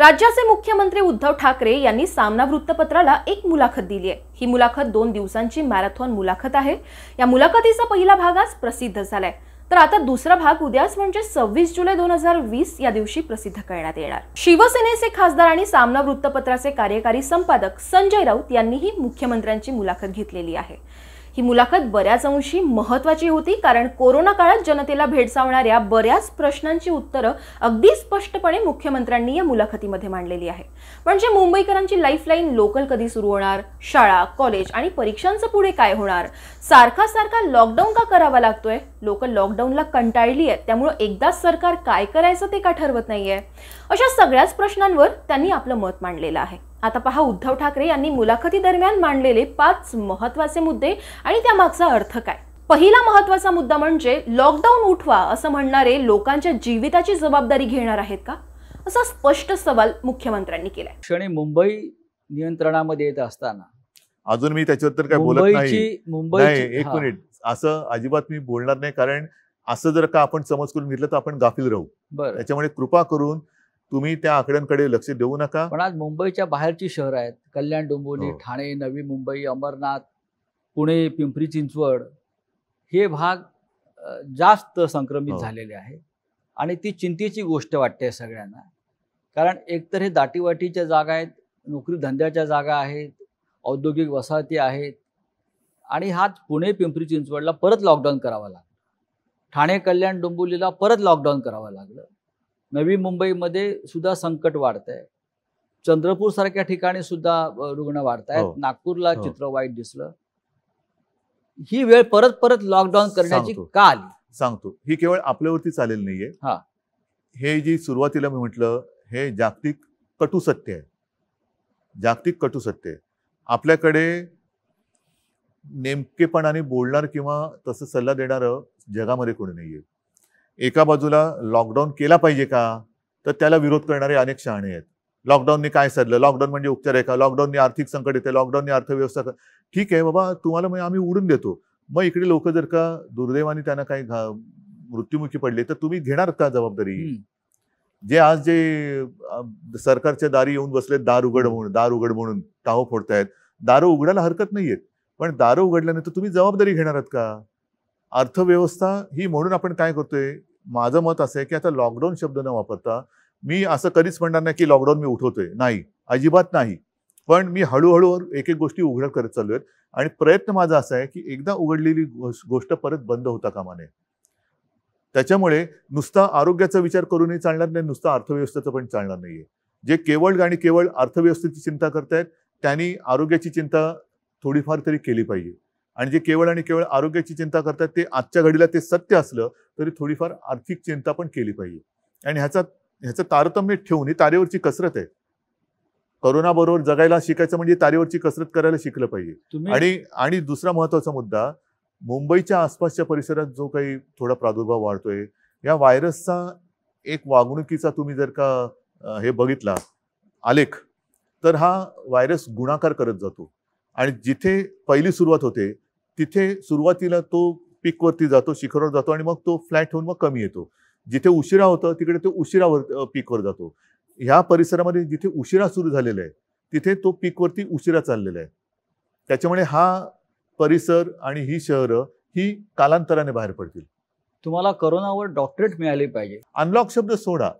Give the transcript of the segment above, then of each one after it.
राज्याचे मुख्यमंत्री उद्धव ठाकरे यांनी सामना वृत्तपत्राला एक मुलाखत दिली आहे ही मुलाखत दोन दिवसांची मॅरेथॉन मुलाखत आहे या मुलाखतीचा पहिला भाग आज प्रसिद्ध झालाय तर आता दुसरा भाग उद्याच म्हणजे सव्वीस जुलै दोन हजार वीस या दिवशी प्रसिद्ध करण्यात येणार शिवसेनेचे खासदार आणि सामना वृत्तपत्राचे कार्यकारी संपादक संजय राऊत यांनीही मुख्यमंत्र्यांची मुलाखत घेतलेली आहे ही मुलाखत बऱ्याच अंशी महत्त्वाची होती कारण कोरोना काळात जनतेला भेडसावणाऱ्या बऱ्याच प्रश्नांची उत्तरं अगदी स्पष्टपणे मुख्यमंत्र्यांनी या मुलाखतीमध्ये मांडलेली आहे म्हणजे मुंबईकरांची लाईफलाईन लोकल कधी सुरू होणार शाळा कॉलेज आणि परीक्षांचं पुढे काय होणार सारखा सारखा लॉकडाऊन का करावा लागतोय लोक लॉकडाऊनला कंटाळली आहेत त्यामुळं एकदाच सरकार काय करायचं ते का ठरवत नाहीये अशा सगळ्याच प्रश्नांवर त्यांनी आपलं मत मांडलेलं आहे आता पहा उद्धव ठाकरे यांनी मुलाखती दरम्यान मांडलेले पाच महत्वाचे मुद्दे आणि त्यामागचा अर्थ काय पहिला महत्वाचा मुद्दा म्हणजे लॉकडाऊन उठवा असं म्हणणारे लोकांच्या जीविताची जबाबदारी घेणार आहेत का असा स्पष्ट सवाल मुख्यमंत्र्यांनी केला क्षणी मुंबई नियंत्रणामध्ये येत असताना अजून मी त्याच्यावर काय बोलत नाही मुंबई एक मिनिट असं अजिबात मी बोलणार नाही कारण असं जर का आपण समज करून घेतलं तर आपण गाफील राहू त्याच्यामुळे कृपा करून तुम्ही त्या आकड्यांकडे लक्ष देऊ नका पण आज मुंबईच्या बाहेरची शहर आहेत कल्याण डोंबिवली हो. ठाणे नवी मुंबई अमरनाथ पुणे पिंपरी चिंचवड हे भाग जास्त संक्रमित हो. झालेले आहे आणि ती चिंतेची गोष्ट वाटते सगळ्यांना कारण एकतर हे दाटीवाटीच्या जागा आहेत नोकरी धंद्याच्या जागा आहेत औद्योगिक वसाहती आहेत आणि हाच पुणे पिंपरी चिंचवडला परत लॉकडाऊन करावा लागला ठाणे कल्याण डोंबिवलीला परत लॉकडाऊन करावं लागलं नवी मुंबईमध्ये सुद्धा संकट वाढत आहे चंद्रपूर सारख्या ठिकाणी सुद्धा रुग्ण वाढत आहेत हो. नागपूरला हो. चित्र वाईट दिसलं ही वेळ परत परत लॉकडाऊन करण्याची का आली सांगतो ही केवळ आपल्यावरती चालेल नाहीये हा हे जी सुरुवातीला मी म्हटलं हे जागतिक कटू सत्य आहे जागतिक कटू सत्य आहे आपल्याकडे नेमकेपणाने बोलणार किंवा तसं सल्ला देणार जगामध्ये कोणी नाहीये एका बाजूला लॉकडाऊन केला पाहिजे का तर त्याला विरोध करणारे अनेक शहाणे आहेत लॉकडाऊनने काय साधलं लॉकडाऊन म्हणजे उपचार आहे का लॉकडाऊनने आर्थिक संकट येते लॉकडाऊनने अर्थव्यवस्था ठीक आहे बाबा तुम्हाला म्हणजे आम्ही उडून देतो मग इकडे लोक जर का दुर्दैवाने त्यांना काही मृत्युमुखी पडले तर तुम्ही घेणार का जबाबदारी जे आज जे सरकारच्या दारी येऊन बसलेत दार उघड म्हणून दार उघड म्हणून ताहो फोडतायत दारं उघडायला हरकत नाहीयेत पण दारं उघडल्यानंतर तुम्ही जबाबदारी घेणार आहात का अर्थव्यवस्था ही म्हणून आपण काय करतोय माझं मत असं आहे की आता लॉकडाऊन शब्द न वापरता मी असं कधीच म्हणणार नाही की लॉकडाऊन मी उठवतोय नाही अजिबात नाही पण मी हळूहळू एक एक गोष्टी उघड करत चाललो आहेत आणि प्रयत्न माझा असा आहे की एकदा उघडलेली गोष्ट परत बंद होता कामा नये त्याच्यामुळे नुसता आरोग्याचा विचार करूनही चालणार नाही नुसता अर्थव्यवस्थेचं पण चालणार नाहीये जे केवळ आणि केवळ अर्थव्यवस्थेची चिंता करतायत त्यांनी आरोग्याची चिंता थोडीफार तरी केली पाहिजे आणि जे केवळ आणि केवळ आरोग्याची चिंता करतात ते आजच्या घडीला ते सत्य असलं तरी थोडीफार आर्थिक चिंता पण केली पाहिजे आणि ह्याचा ह्याचं तारतम्य ठेवून ही तारेवरची कसरत आहे बरोबर जगायला शिकायचं म्हणजे तारेवरची कसरत करायला शिकलं पाहिजे आणि आणि दुसरा महत्वाचा मुद्दा मुंबईच्या आसपासच्या परिसरात जो काही थोडा प्रादुर्भाव वाढतोय या व्हायरसचा एक वागणुकीचा तुम्ही जर का हे बघितला आलेख तर हा व्हायरस गुणाकार करत जातो आणि जिथे पहिली सुरुवात होते तिथे सुरुवातीला तो पीकवरती जातो शिखरावर जातो आणि मग तो फ्लॅट होऊन मग कमी येतो जिथे उशिरा होतं तिकडे तो उशिरावर पीकवर जातो ह्या परिसरामध्ये जिथे उशिरा सुरू झालेला आहे तिथे तो पीकवरती उशिरा चाललेला आहे त्याच्यामुळे हा परिसर आणि ही शहरं ही कालांतराने बाहेर पडतील तुम्हाला करोनावर डॉक्टरेट मिळाली पाहिजे अनलॉक शब्द सोडा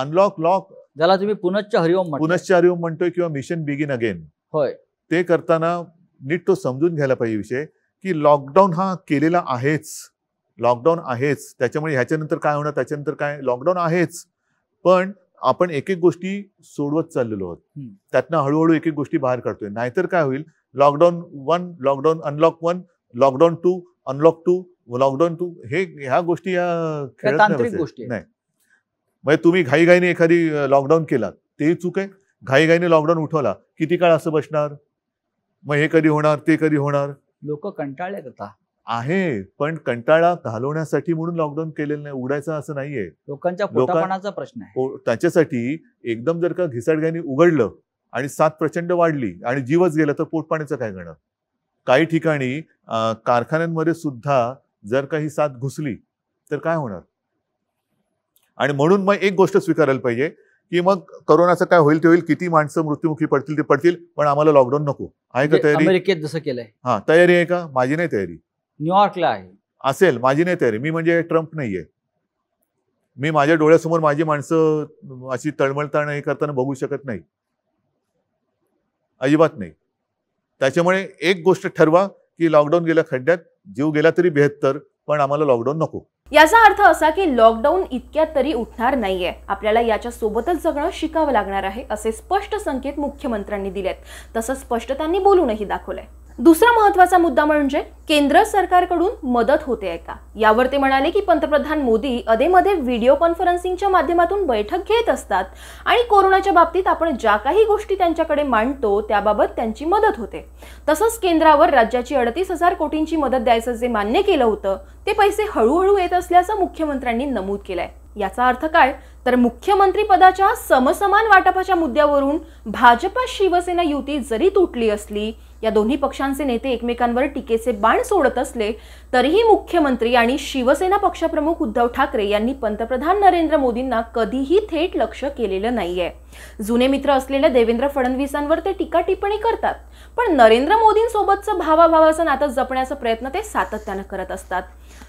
अनलॉक लॉक ज्याला तुम्ही पुनश्च हरिओम पुनश्च हरिओम म्हणतोय किंवा मिशन बिगिन अगेन होय ते करताना नीट तो समजून घ्यायला पाहिजे विषय की लॉकडाऊन हा केलेला आहेच लॉकडाऊन आहेच त्याच्यामुळे ह्याच्यानंतर काय होणार त्याच्यानंतर काय लॉकडाऊन आहेच पण आपण एक एक गोष्टी सोडवत चाललेलो आहोत त्यातनं हळूहळू एक एक गोष्टी बाहेर काढतोय नाहीतर काय होईल lockdown one lockdown unlock one lockdown two unlock two lockdown two हे ह्या गोष्टी या गोष्टी नाही म्हणजे तुम्ही घाईघाईने एखादी लॉकडाऊन केला तेही चूक आहे घाईघाईने लॉकडाऊन उठवला किती काळ असं बसणार मग हे कधी होणार ते कधी होणार लोक कंटाळले करता आहे पण कंटाळा घालवण्यासाठी म्हणून लॉकडाऊन केलेलं नाही उघडायचं असं नाहीये लोकांच्या प्रश्न आहे हो, त्याच्यासाठी एकदम जर का घिसाडग्याने उघडलं आणि साथ प्रचंड वाढली आणि जीवच गेला तर पोटपाण्याचं काय घेणं काही ठिकाणी कारखान्यांमध्ये सुद्धा जर का ही साथ घुसली तर काय होणार आणि म्हणून मग एक गोष्ट स्वीकारायला पाहिजे की मग करोनाचं काय होईल ते होईल किती माणसं मृत्युमुखी पडतील ते पडतील पण आम्हाला लॉकडाऊन नको आहे का म्हणजे तयारी अमेरिकेत जसं केलंय हा तयारी आहे का माझी नाही तयारी न्यूयॉर्कला आहे असेल माझी नाही तयारी मी म्हणजे ट्रम्प नाहीये मी माझ्या डोळ्यासमोर माझी माणसं अशी तळमळताळ हे करताना बघू शकत नाही अजिबात नाही त्याच्यामुळे एक गोष्ट ठरवा की लॉकडाऊन गेल्या खड्ड्यात जीव गेला तरी बेहत्तर पण आम्हाला लॉकडाऊन नको याचा अर्थ असा की लॉकडाऊन इतक्यात तरी उठणार नाहीये आपल्याला याच्या सोबतच जगणं शिकावं लागणार आहे असे स्पष्ट संकेत मुख्यमंत्र्यांनी दिलेत तसं स्पष्ट त्यांनी बोलूनही दाखवलंय दुसरा महत्वाचा मुद्दा म्हणजे केंद्र सरकारकडून मदत होते आहे का यावर ते म्हणाले की पंतप्रधान मोदी अधेमध्ये व्हिडिओ कॉन्फरन्सिंगच्या माध्यमातून बैठक घेत असतात आणि कोरोनाच्या बाबतीत आपण ज्या काही गोष्टी त्यांच्याकडे मांडतो त्याबाबत त्यांची मदत होते तसंच केंद्रावर राज्याची अडतीस हजार कोटींची मदत द्यायचं जे मान्य केलं होतं ते पैसे हळूहळू येत असल्याचं मुख्यमंत्र्यांनी नमूद केलंय याचा अर्थ काय तर मुख्यमंत्री पदाच्या समसमान वाटपाच्या मुद्द्यावरून भाजप शिवसेना युती जरी तुटली असली या दोन्ही पक्षांचे नेते एकमेकांवर टीकेचे बाण सोडत असले तरीही मुख्यमंत्री आणि शिवसेना पक्षप्रमुख उद्धव ठाकरे यांनी पंतप्रधान नरेंद्र मोदींना कधीही थेट लक्ष केलेलं नाहीये जुने मित्र असलेल्या देवेंद्र फडणवीसांवर ते टीका टिप्पणी करतात पण नरेंद्र मोदींसोबतचं भावाभावाचं नातं जपण्याचा प्रयत्न ते सातत्यानं करत असतात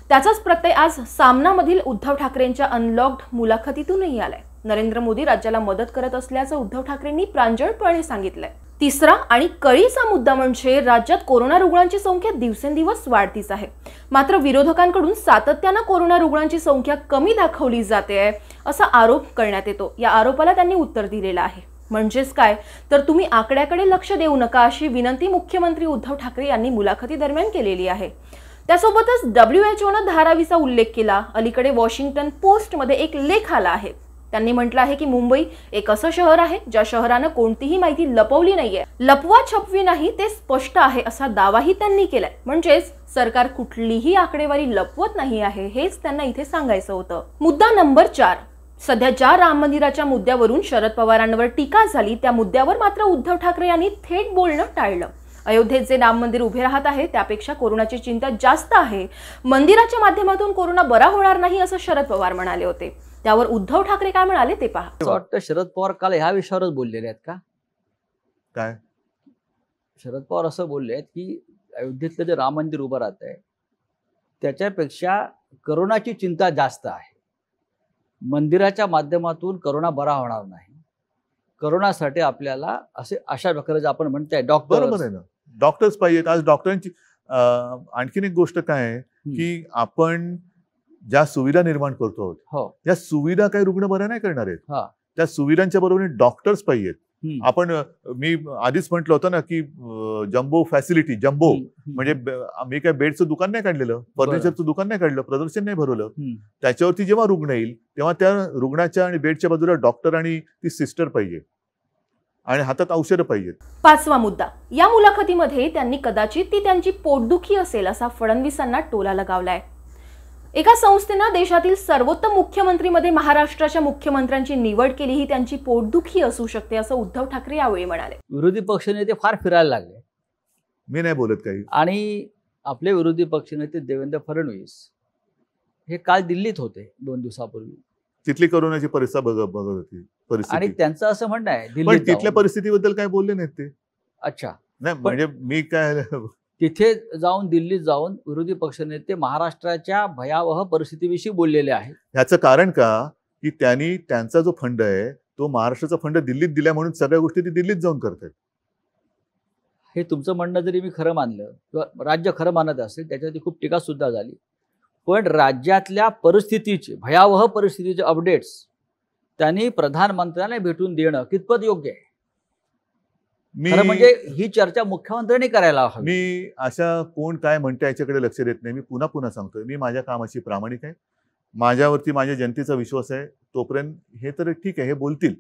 त्याचाच प्रत्यय आज सामनामधील उद्धव ठाकरेंच्या अनलॉक्ड मुलाखतीतूनही आलाय नरेंद्र मोदी राज्याला मदत करत असल्याचं उद्धव ठाकरेंनी प्रांजळपणे सांगितलंय तिसरा आणि कळीचा मुद्दा म्हणजे राज्यात कोरोना रुग्णांची संख्या दिवसेंदिवस वाढतीच आहे मात्र विरोधकांकडून सातत्यानं कोरोना रुग्णांची संख्या कमी दाखवली जाते आहे असा आरोप करण्यात येतो या आरोपाला त्यांनी उत्तर दिलेलं आहे म्हणजेच काय तर तुम्ही आकड्याकडे लक्ष देऊ नका अशी विनंती मुख्यमंत्री उद्धव ठाकरे यांनी मुलाखती दरम्यान केलेली आहे त्यासोबतच डब्ल्यू एच ओनं धारावीचा उल्लेख केला अलीकडे वॉशिंग्टन पोस्टमध्ये एक लेख आला आहे त्यांनी म्हटलं आहे की मुंबई एक असं शहर आहे ज्या शहरानं कोणतीही माहिती लपवली नाहीये लपवा छपवी नाही ते स्पष्ट आहे असा दावाही त्यांनी केलाय म्हणजेच सरकार कुठलीही आकडेवारी लपवत नाही आहे हेच त्यांना इथे सांगायचं होतं मुद्दा नंबर चार सध्या ज्या राम मंदिराच्या मुद्द्यावरून शरद पवारांवर टीका झाली त्या मुद्द्यावर मात्र उद्धव ठाकरे यांनी थेट बोलणं टाळलं अयोध्येत जे राम मंदिर उभे राहत आहे त्यापेक्षा कोरोनाची चिंता जास्त आहे मंदिराच्या माध्यमातून कोरोना बरा होणार नाही असं शरद पवार म्हणाले होते त्यावर उद्धव ठाकरे काय म्हणाले ते पहा वाटतं शरद पवार काल ह्या विषयावरच बोललेले आहेत का काय शरद पवार असं बोलले आहेत की अयोध्येतलं जे राम मंदिर उभं राहत आहे त्याच्यापेक्षा करोनाची चिंता जास्त आहे मंदिराच्या माध्यमातून करोना बरा होणार नाही करोनासाठी आपल्याला असे अशा प्रकारे आपण म्हणताय डॉक्टर बरोबर आहे डॉक्टर्स पाहिजेत आज डॉक्टरांची आणखीन एक गोष्ट काय आहे की आपण ज्या सुविधा निर्माण करतो आहोत हो. त्या सुविधा काही रुग्ण बरे नाही करणार आहेत त्या सुविधांच्या बरोबर डॉक्टर्स पाहिजेत आपण मी आधीच म्हटलं होतं ना की जम्बो फॅसिलिटी जम्बो म्हणजे मी काय बेडचं दुकान नाही काढलेलं फर्निचरचं दुकान नाही काढलं प्रदर्शन नाही भरवलं त्याच्यावरती जेव्हा रुग्ण येईल तेव्हा त्या रुग्णाच्या आणि बेडच्या बाजूला डॉक्टर आणि ती सिस्टर पाहिजे आणि हातात औषध पाहिजेत पाचवा मुद्दा या मुलाखतीमध्ये त्यांनी कदाचित ती त्यांची पोटदुखी असेल असा फडणवीसांना टोला लगावलाय एका संस्थेनं देशातील सर्वोत्तम मुख्यमंत्रीमध्ये महाराष्ट्राच्या मुख्यमंत्र्यांची निवड केली ही त्यांची पोटदुखी असू शकते असं उद्धव ठाकरे यावेळी म्हणाले विरोधी पक्षनेते फार फिरायला लागले मी नाही बोलत काही आणि आपले विरोधी पक्षनेते देवेंद्र फडणवीस हे काल दिल्लीत होते दोन दिवसापूर्वी तिथली करोनाची परिस्थिती बघत होती आणि त्यांचं असं म्हणणं आहे तिथल्या परिस्थितीबद्दल काय बोलले नाही ते अच्छा नाही म्हणजे मी काय तिथे जाऊन दिल्लीत जाऊन विरोधी पक्षनेते महाराष्ट्राच्या भयावह परिस्थितीविषयी बोललेले आहे ह्याचं कारण का की त्यांनी त्यांचा जो फंड आहे तो महाराष्ट्राचा फंड दिल्लीत दिल्या म्हणून सगळ्या गोष्टी ते दिल्लीत जाऊन करतात हे तुमचं म्हणणं जरी मी खरं मानलं किंवा राज्य खरं मानत असेल त्याच्यावरती खूप टीका सुद्धा झाली पण राज्यातल्या परिस्थितीचे भयावह परिस्थितीचे अपडेट्स त्यांनी प्रधानमंत्र्यांना भेटून देणं कितपत योग्य आहे म्हणजे ही चर्चा मुख्यमंत्र्यांनी करायला हवी मी अशा कोण काय म्हणते याच्याकडे लक्ष देत नाही मी पुन्हा पुन्हा सांगतोय मी माझ्या कामाची प्रामाणिक आहे माझ्यावरती माझ्या जनतेचा विश्वास आहे तोपर्यंत हे तर ठीक आहे हे बोलतील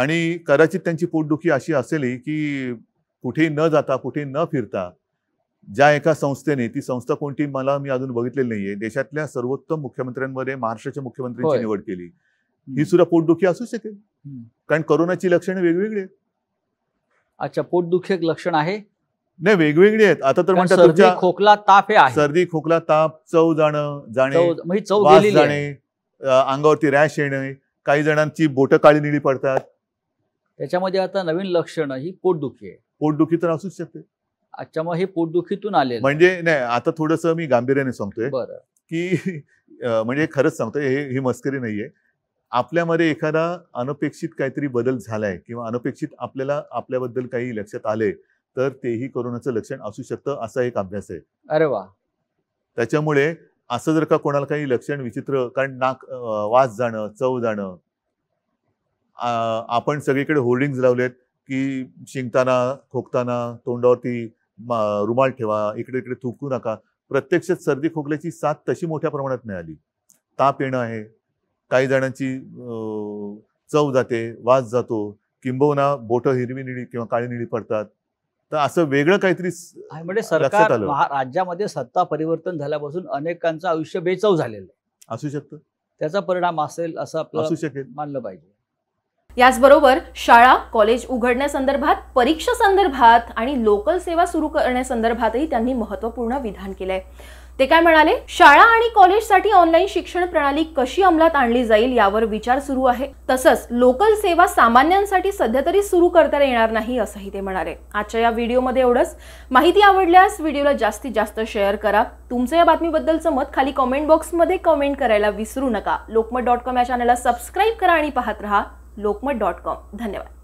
आणि कदाचित त्यांची पोटदुखी अशी असेल की कुठेही न जाता कुठे न फिरता ज्या एका संस्थेने ती संस्था कोणती मला मी अजून बघितलेली नाहीये देशातल्या सर्वोत्तम मुख्यमंत्र्यांमध्ये महाराष्ट्राच्या मुख्यमंत्र्यांची निवड केली ही सुद्धा पोटदुखी असू शकेल कारण करोनाची लक्षणे वेगवेगळी आहेत अच्छा पोटदुखी एक लक्षण आहे नाही वेगवेगळी आहेत आता तर म्हणतात खोकला ताप हे सर्दी खोकला ताप चव जाणं जाणे चव म्हणजे जाणे अंगावरती रॅश येणे काही जणांची बोटं काळी निळी पडतात त्याच्यामध्ये आता नवीन लक्षण ही पोटदुखी आहे पोटदुखी तर असूच शकते अच्छा मग हे पोटदुखीतून आले म्हणजे नाही आता थोडस मी गांभीर्याने सांगतोय की म्हणजे खरंच सांगतोय हे ही मस्करी नाहीये आपल्यामध्ये एखादा अनपेक्षित काहीतरी बदल झालाय किंवा अनपेक्षित आपल्याला आपल्याबद्दल काही लक्षात आले तर तेही कोरोनाचं लक्षण असू शकतं असा एक अभ्यास आहे अरे वा त्याच्यामुळे असं जर का कोणाला काही लक्षण विचित्र कारण नाक वास जाणं चव जाणं आपण सगळीकडे होर्डिंग्ज लावलेत की शिंकताना खोकताना तोंडावरती रुमाल ठेवा इकडे इकडे थुकू नका प्रत्यक्षात सर्दी खोकल्याची साथ तशी मोठ्या प्रमाणात मिळाली ताप येणं आहे काही जणांची चव जाते वास जातो किंबहुना बोट हिरवी निळी किंवा काळी निळी पडतात तर असं वेगळं काहीतरी म्हणजे सरकार राज्यामध्ये सत्ता परिवर्तन झाल्यापासून अनेकांचं आयुष्य बेचव झालेलं आहे असू शकतं त्याचा परिणाम असेल असं आपलं असू शकेल मानलं पाहिजे याचबरोबर शाळा कॉलेज उघडण्यासंदर्भात परीक्षा संदर्भात आणि लोकल सेवा सुरू करण्यासंदर्भातही त्यांनी महत्त्वपूर्ण विधान केलंय ते काय म्हणाले शाळा आणि कॉलेजसाठी ऑनलाईन शिक्षण प्रणाली कशी अंमलात आणली जाईल यावर विचार सुरू आहे तसंच लोकल सेवा सामान्यांसाठी सध्या तरी सुरू करता येणार नाही असंही ते म्हणाले आजच्या या व्हिडिओमध्ये एवढंच माहिती आवडल्यास व्हिडिओला जास्तीत जास्त शेअर करा तुमचं या बातमीबद्दलचं मत खाली कॉमेंट बॉक्समध्ये कमेंट करायला विसरू नका लोकमत डॉट कॉम या चॅनलला सबस्क्राईब करा आणि पाहत रहा लोकमत डॉट कॉम धन्यवाद